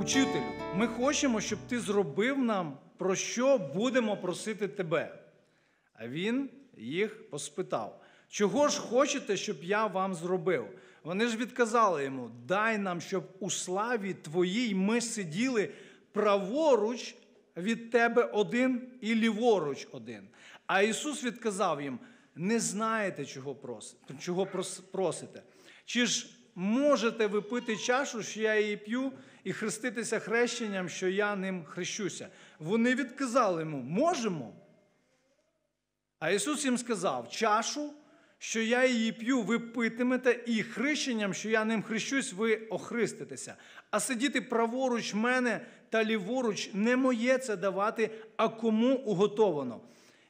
Учителю, ми хочемо, щоб ти зробив нам, про що будемо просити тебе. А він їх поспитав: Чого ж хочете, щоб я вам зробив? Вони ж відказали йому: Дай нам, щоб у славі твоїй ми сиділи праворуч від тебе один і ліворуч один. А Ісус відказав їм: Не знаєте, чого просите. Чого просите. Чи ж можете ви пити чашу, що я її п'ю, і хреститися хрещенням, що я ним хрещуся. Вони відказали йому, можемо. А Ісус їм сказав: чашу, що я її п'ю, ви питимете, і хрещенням, що я ним хрещусь, ви охреститеся. А сидіти праворуч мене та ліворуч не моє це давати, а кому уготовано.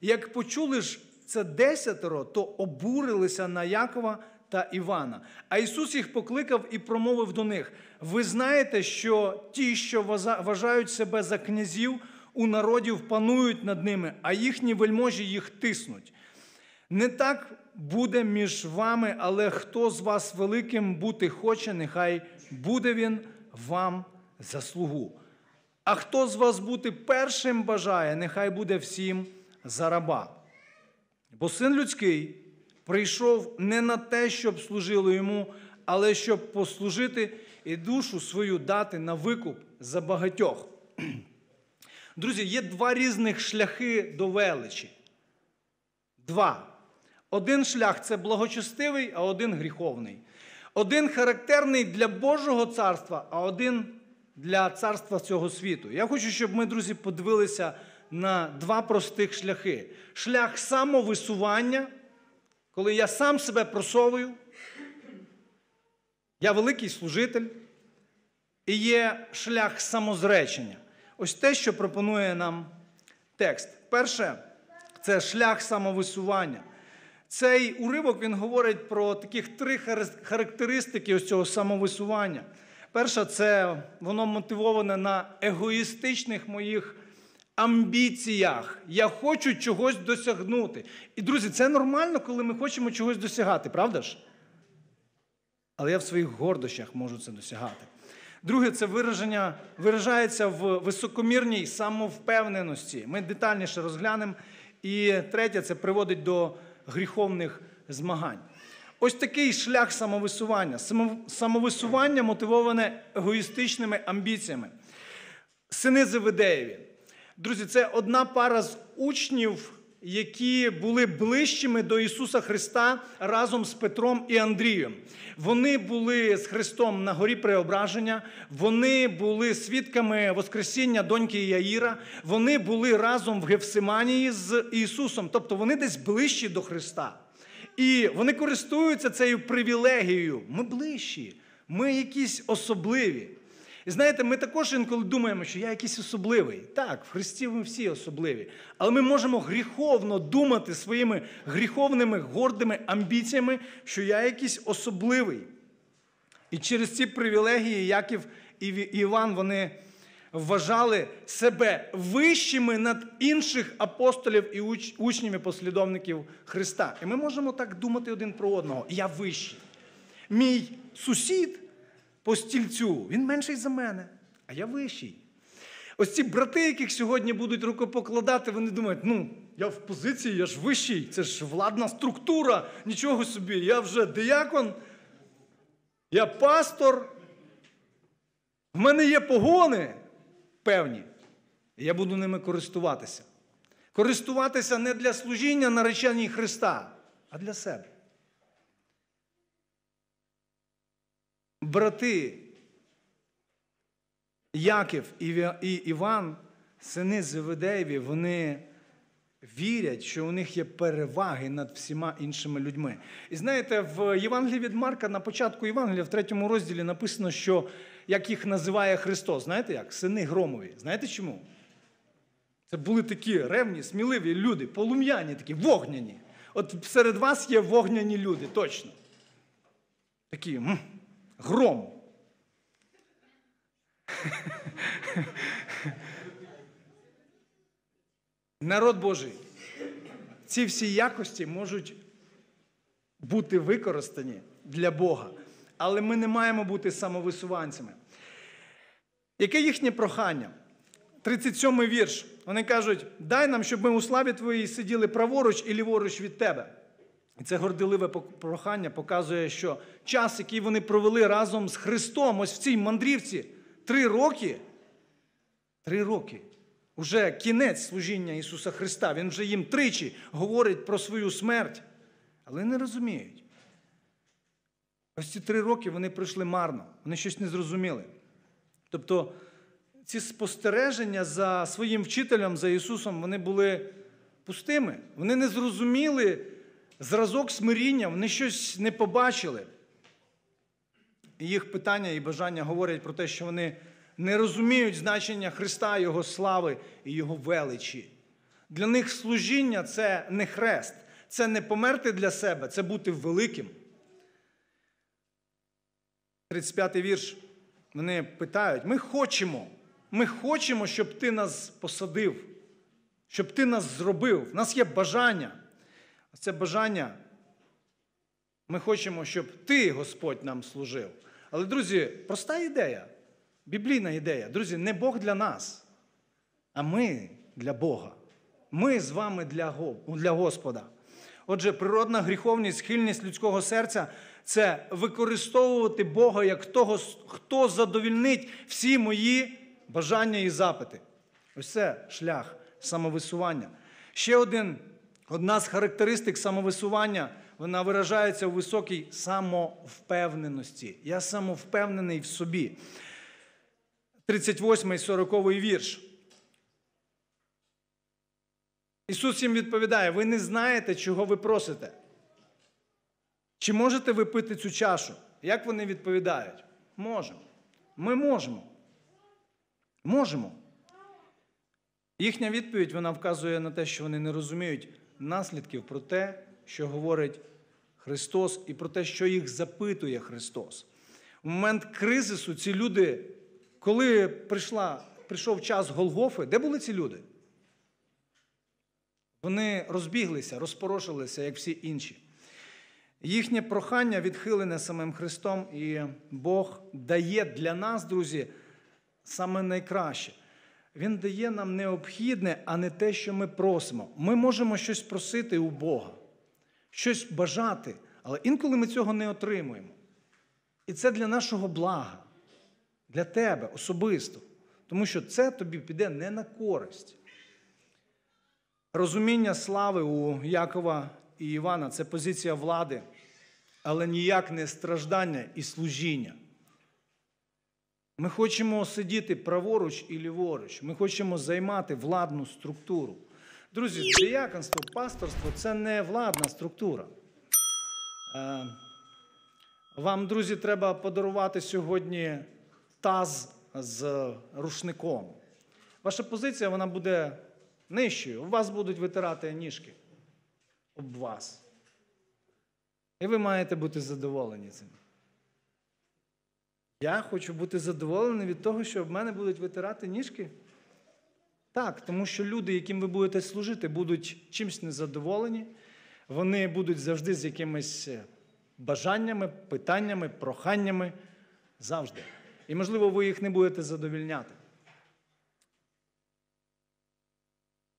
Як почули ж це десятеро, то обурилися на Якова та Івана. А Ісус їх покликав і промовив до них: Ви знаєте, що ті, що вважають себе за князів, у народів панують над ними, а їхні вельможі їх тиснуть. Не так буде між вами, але хто з вас великим бути хоче, нехай буде він вам за слугу. А хто з вас бути першим бажає, нехай буде всім за раба. Бо син людський прийшов не на те, щоб служили йому, але щоб послужити і душу свою дати на викуп за багатьох. Друзі, є два різних шляхи до величі. Два. Один шлях це благочестивий, а один гріховний. Один характерний для Божого царства, а один для царства цього світу. Я хочу, щоб ми, друзі, подивилися на два простих шляхи: шлях самовисування коли я сам себе просовую, я великий служитель і є шлях самозречення. Ось те, що пропонує нам текст. Перше, це шлях самовисування. Цей уривок він говорить про таких три характеристики ось цього самовисування. Перша це воно мотивоване на егоїстичних моїх амбіціях. Я хочу чогось досягнути. І, друзі, це нормально, коли ми хочемо чогось досягати, правда ж? Але я в своїх гордощах можу це досягати. Друге, це вираження виражається в високомірній самовпевненості. Ми детальніше розглянемо. І третє, це приводить до гріховних змагань. Ось такий шлях самовисування. Самовисування мотивоване егоїстичними амбіціями. Сини Зеведеєві. Друзі, це одна пара з учнів, які були ближчими до Ісуса Христа разом з Петром і Андрієм. Вони були з Христом на горі Преображення, вони були свідками Воскресіння доньки Яїра, вони були разом в Гефсиманії з Ісусом, тобто вони десь ближчі до Христа. І вони користуються цією привілегією. Ми ближчі, ми якісь особливі. І знаєте, ми також інколи думаємо, що я якийсь особливий. Так, в Христі ми всі особливі. Але ми можемо гріховно думати своїми гріховними, гордими амбіціями, що я якийсь особливий. І через ці привілегії Яків і Іван вони вважали себе вищими над інших апостолів і уч- учнями послідовників Христа. І ми можемо так думати один про одного. Я вищий. Мій сусід по стільцю, він менший за мене, а я вищий. Ось ці брати, яких сьогодні будуть рукопокладати, вони думають, ну, я в позиції, я ж вищий, це ж владна структура, нічого собі, я вже диякон, я пастор, в мене є погони певні. І я буду ними користуватися. Користуватися не для служіння нареченій Христа, а для себе. брати Яків і Іван, сини Зеведеєві, вони вірять, що у них є переваги над всіма іншими людьми. І знаєте, в Євангелії від Марка на початку Євангелія, в третьому розділі написано, що як їх називає Христос, знаєте як? Сини громові. Знаєте чому? Це були такі ревні, сміливі люди, полум'яні, такі, вогняні. От серед вас є вогняні люди, точно. Такі. Гром. Народ Божий. Ці всі якості можуть бути використані для Бога. Але ми не маємо бути самовисуванцями. Яке їхнє прохання? 37 й вірш. Вони кажуть: дай нам, щоб ми у славі Твоїй сиділи праворуч і ліворуч від Тебе. І це горделиве прохання показує, що час, який вони провели разом з Христом, ось в цій мандрівці, три роки, три роки. Уже кінець служіння Ісуса Христа. Він вже їм тричі говорить про свою смерть, але не розуміють. Ось ці три роки вони пройшли марно, вони щось не зрозуміли. Тобто ці спостереження за своїм вчителем, за Ісусом, вони були пустими. Вони не зрозуміли зразок смиріння, вони щось не побачили. І їх питання і бажання говорять про те, що вони не розуміють значення Христа, Його слави і Його величі. Для них служіння це не хрест, це не померти для себе, це бути великим. 35-й вірш. Вони питають: ми хочемо, ми хочемо, щоб ти нас посадив, щоб ти нас зробив. У нас є бажання це бажання. Ми хочемо, щоб Ти, Господь, нам служив. Але, друзі, проста ідея, біблійна ідея. Друзі, не Бог для нас, а ми для Бога. Ми з вами для Господа. Отже, природна гріховність, схильність людського серця це використовувати Бога як того, хто задовільнить всі мої бажання і запити. Ось це шлях самовисування. Ще один Одна з характеристик самовисування, вона виражається у високій самовпевненості. Я самовпевнений в собі. 38 й 40 й вірш. Ісус їм відповідає: ви не знаєте, чого ви просите. Чи можете ви пити цю чашу? Як вони відповідають? Можемо. Ми можемо. Можемо. Їхня відповідь вона вказує на те, що вони не розуміють наслідків про те, що говорить Христос, і про те, що їх запитує Христос. В момент кризису ці люди, коли прийшла, прийшов час Голгофи, де були ці люди? Вони розбіглися, розпорошилися, як всі інші. Їхнє прохання відхилене самим Христом, і Бог дає для нас, друзі, саме найкраще. Він дає нам необхідне, а не те, що ми просимо. Ми можемо щось просити у Бога, щось бажати, але інколи ми цього не отримуємо. І це для нашого блага, для тебе особисто, тому що це тобі піде не на користь. Розуміння слави у Якова і Івана це позиція влади, але ніяк не страждання і служіння. Ми хочемо сидіти праворуч і ліворуч. Ми хочемо займати владну структуру. Друзі, деяконство, пасторство це не владна структура. Е, вам, друзі, треба подарувати сьогодні таз з рушником. Ваша позиція вона буде нижчою. У вас будуть витирати ніжки об вас. І ви маєте бути задоволені цим. Я хочу бути задоволений від того, що в мене будуть витирати ніжки. Так, тому що люди, яким ви будете служити, будуть чимось незадоволені, вони будуть завжди з якимись е, бажаннями, питаннями, проханнями завжди. І, можливо, ви їх не будете задовільняти.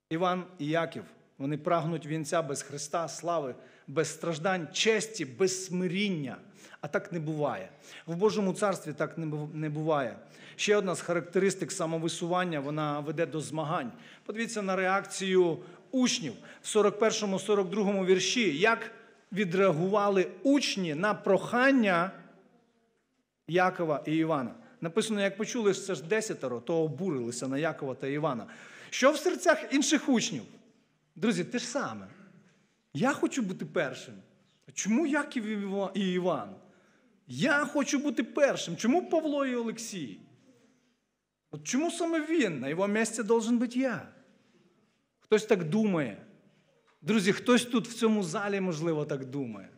Іван і Яків, вони прагнуть вінця без Христа, слави, без страждань, честі, без смиріння. А так не буває. В Божому царстві так не буває. Ще одна з характеристик самовисування вона веде до змагань. Подивіться на реакцію учнів в 41-42 вірші, як відреагували учні на прохання Якова і Івана. Написано, як почули це ж десятеро, то обурилися на Якова та Івана. Що в серцях інших учнів? Друзі, те ж саме. Я хочу бути першим. Чому Яків і Іван? Я хочу бути першим. Чому Павло і Олексій? От чому саме він? На його місці должен бути я? Хтось так думає. Друзі, хтось тут в цьому залі, можливо, так думає.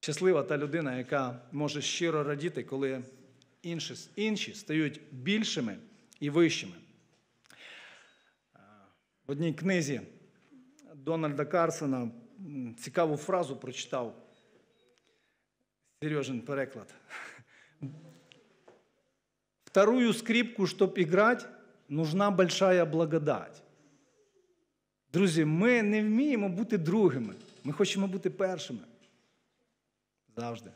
Щаслива та людина, яка може щиро радіти, коли інші інші стають більшими і вищими. Е, в одній книзі Дональда Карсена цікаву фразу прочитав. Сережин переклад. Вторую скрипку, щоб іграти, нужна большая благодать. Друзі, ми не вміємо бути другими. Ми хочемо бути першими. Завжди.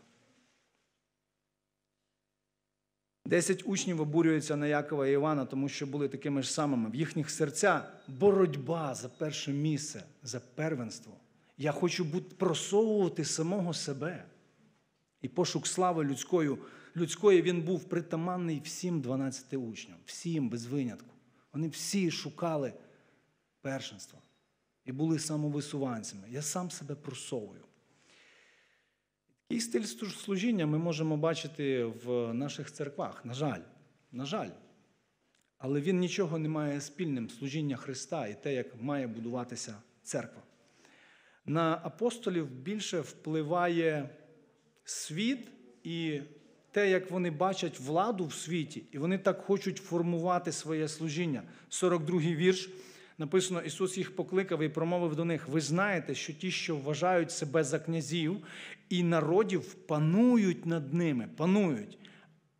Десять учнів обурюються на Якова і Івана, тому що були такими ж самими. В їхніх серця боротьба за перше місце, за первенство. Я хочу бути, просовувати самого себе. І пошук слави людською, людської він був притаманний всім 12 учням, всім без винятку. Вони всі шукали першенства і були самовисуванцями. Я сам себе просовую. І стиль служіння ми можемо бачити в наших церквах, на жаль, на жаль. Але він нічого не має спільним служіння Христа і те, як має будуватися церква. На апостолів більше впливає світ і те, як вони бачать владу в світі, і вони так хочуть формувати своє служіння. 42-й вірш. Написано, Ісус їх покликав і промовив до них: Ви знаєте, що ті, що вважають себе за князів і народів, панують над ними, панують,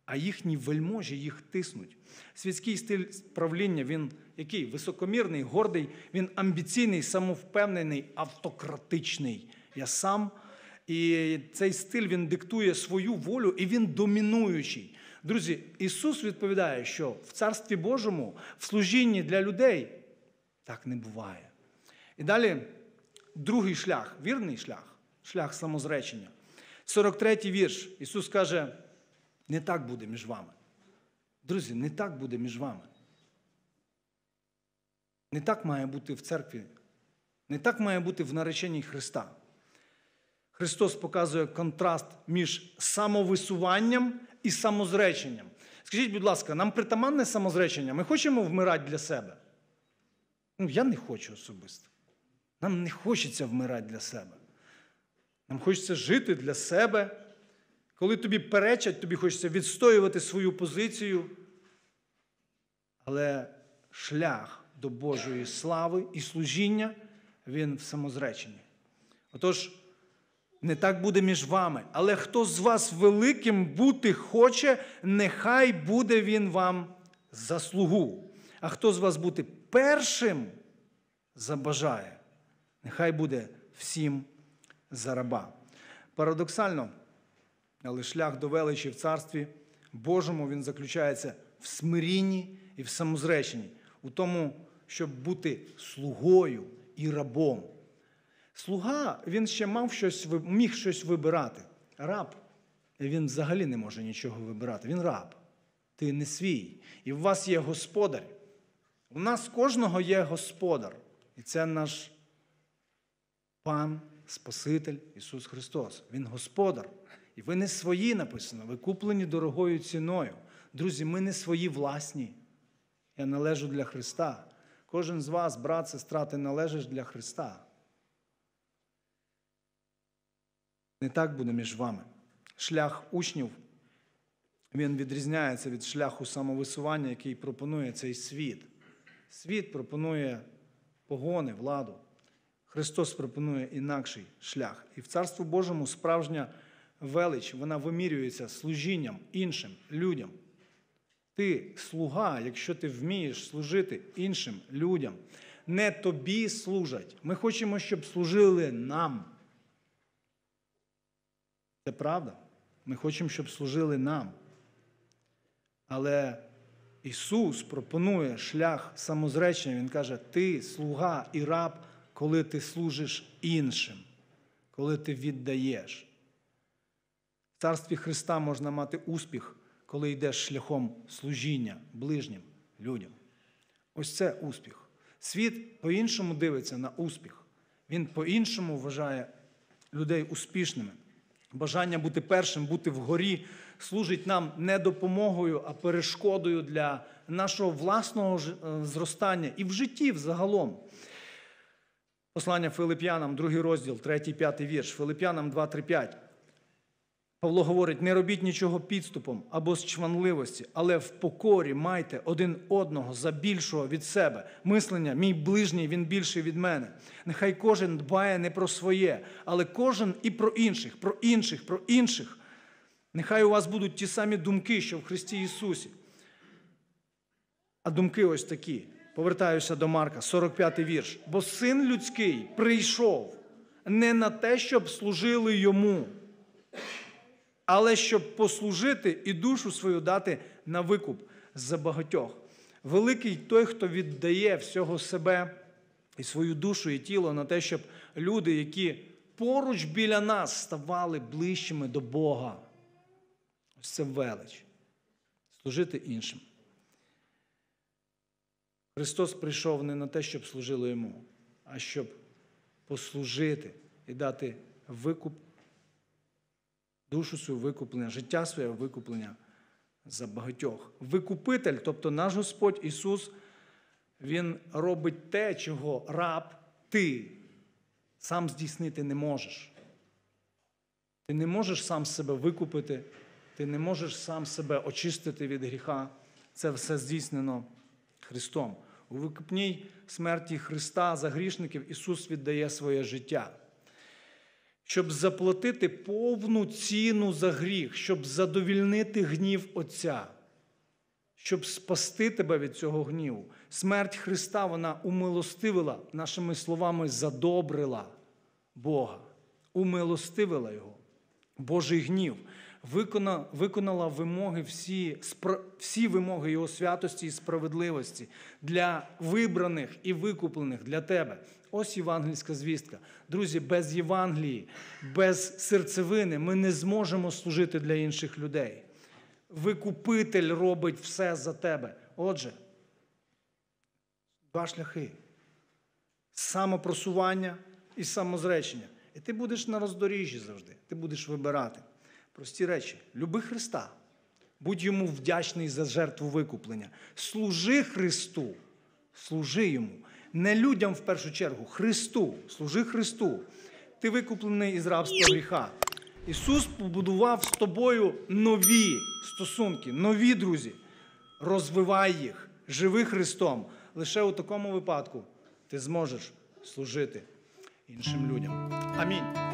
а їхні вельможі їх тиснуть. Світський стиль правління він який? Високомірний, гордий, він амбіційний, самовпевнений, автократичний. Я сам. І цей стиль він диктує свою волю і він домінуючий. Друзі, Ісус відповідає, що в Царстві Божому в служінні для людей. Так не буває. І далі другий шлях, вірний шлях, шлях самозречення. 43 вірш. Ісус каже, не так буде між вами. Друзі, не так буде між вами. Не так має бути в церкві, не так має бути в нареченні Христа. Христос показує контраст між самовисуванням і самозреченням. Скажіть, будь ласка, нам притаманне самозречення? Ми хочемо вмирати для себе. Ну, я не хочу особисто. Нам не хочеться вмирати для себе. Нам хочеться жити для себе. Коли тобі перечать, тобі хочеться відстоювати свою позицію. Але шлях до Божої слави і служіння, він в самозреченні. Отож, не так буде між вами. Але хто з вас великим бути хоче, нехай буде він вам заслугу. А хто з вас бути першим забажає, нехай буде всім за раба. Парадоксально, але шлях до величі в Царстві Божому він заключається в смирінні і в самозреченні, у тому, щоб бути слугою і рабом. Слуга він ще мав щось, міг щось вибирати. Раб він взагалі не може нічого вибирати. Він раб. Ти не свій. І в вас є господар. У нас кожного є Господар, і це наш Пан, Спаситель Ісус Христос. Він Господар. І ви не свої написано, ви куплені дорогою ціною. Друзі, ми не свої власні. Я належу для Христа. Кожен з вас, брат, сестра, ти належиш для Христа. Не так буде між вами. Шлях учнів, він відрізняється від шляху самовисування, який пропонує цей світ. Світ пропонує погони, владу. Христос пропонує інакший шлях. І в Царству Божому справжня велич вона вимірюється служінням іншим людям. Ти слуга, якщо ти вмієш служити іншим людям. Не тобі служать. Ми хочемо, щоб служили нам. Це правда. Ми хочемо, щоб служили нам. Але Ісус пропонує шлях самозречення. Він каже, ти слуга і раб, коли ти служиш іншим, коли ти віддаєш. В царстві Христа можна мати успіх, коли йдеш шляхом служіння ближнім людям. Ось це успіх. Світ по-іншому дивиться на успіх. Він по-іншому вважає людей успішними бажання бути першим, бути вгорі, служить нам не допомогою, а перешкодою для нашого власного е, зростання і в житті взагалом. Послання Филип'янам, 2 розділ, 3, 5 вірш, Филип'янам 2, 3, 5. Павло говорить: не робіть нічого підступом або з чванливості, але в покорі майте один одного за більшого від себе. Мислення, мій ближній, він більший від мене. Нехай кожен дбає не про своє, але кожен і про інших, про інших, про інших. Нехай у вас будуть ті самі думки, що в Христі Ісусі. А думки ось такі. Повертаюся до Марка, 45 вірш. Бо син людський прийшов не на те, щоб служили йому але щоб послужити і душу свою дати на викуп за багатьох. Великий той, хто віддає всього себе і свою душу, і тіло на те, щоб люди, які поруч біля нас, ставали ближчими до Бога. Ось це велич. Служити іншим. Христос прийшов не на те, щоб служили йому, а щоб послужити і дати викуп душу свою викуплення, життя своє викуплення за багатьох. Викупитель, тобто наш Господь Ісус, Він робить те, чого раб ти сам здійснити не можеш. Ти не можеш сам себе викупити, ти не можеш сам себе очистити від гріха. Це все здійснено Христом. У викупній смерті Христа за грішників Ісус віддає своє життя щоб заплатити повну ціну за гріх, щоб задовільнити гнів Отця, щоб спасти тебе від цього гніву. Смерть Христа вона умилостивила, нашими словами, задобрила Бога, умилостивила Його, Божий гнів виконала, вимоги всі всі вимоги його святості і справедливості для вибраних і викуплених для тебе. Ось євангельська звістка. Друзі, без Євангелії, без серцевини ми не зможемо служити для інших людей. Викупитель робить все за тебе. Отже, два шляхи самопросування і самозречення. І ти будеш на роздоріжжі завжди, ти будеш вибирати. Прості речі. Люби Христа. Будь йому вдячний за жертву викуплення. Служи Христу, служи йому. Не людям в першу чергу, Христу. Служи Христу. Ти викуплений із рабства гріха. Ісус побудував з тобою нові стосунки, нові друзі. Розвивай їх, живи Христом. Лише у такому випадку ти зможеш служити іншим людям. Амінь.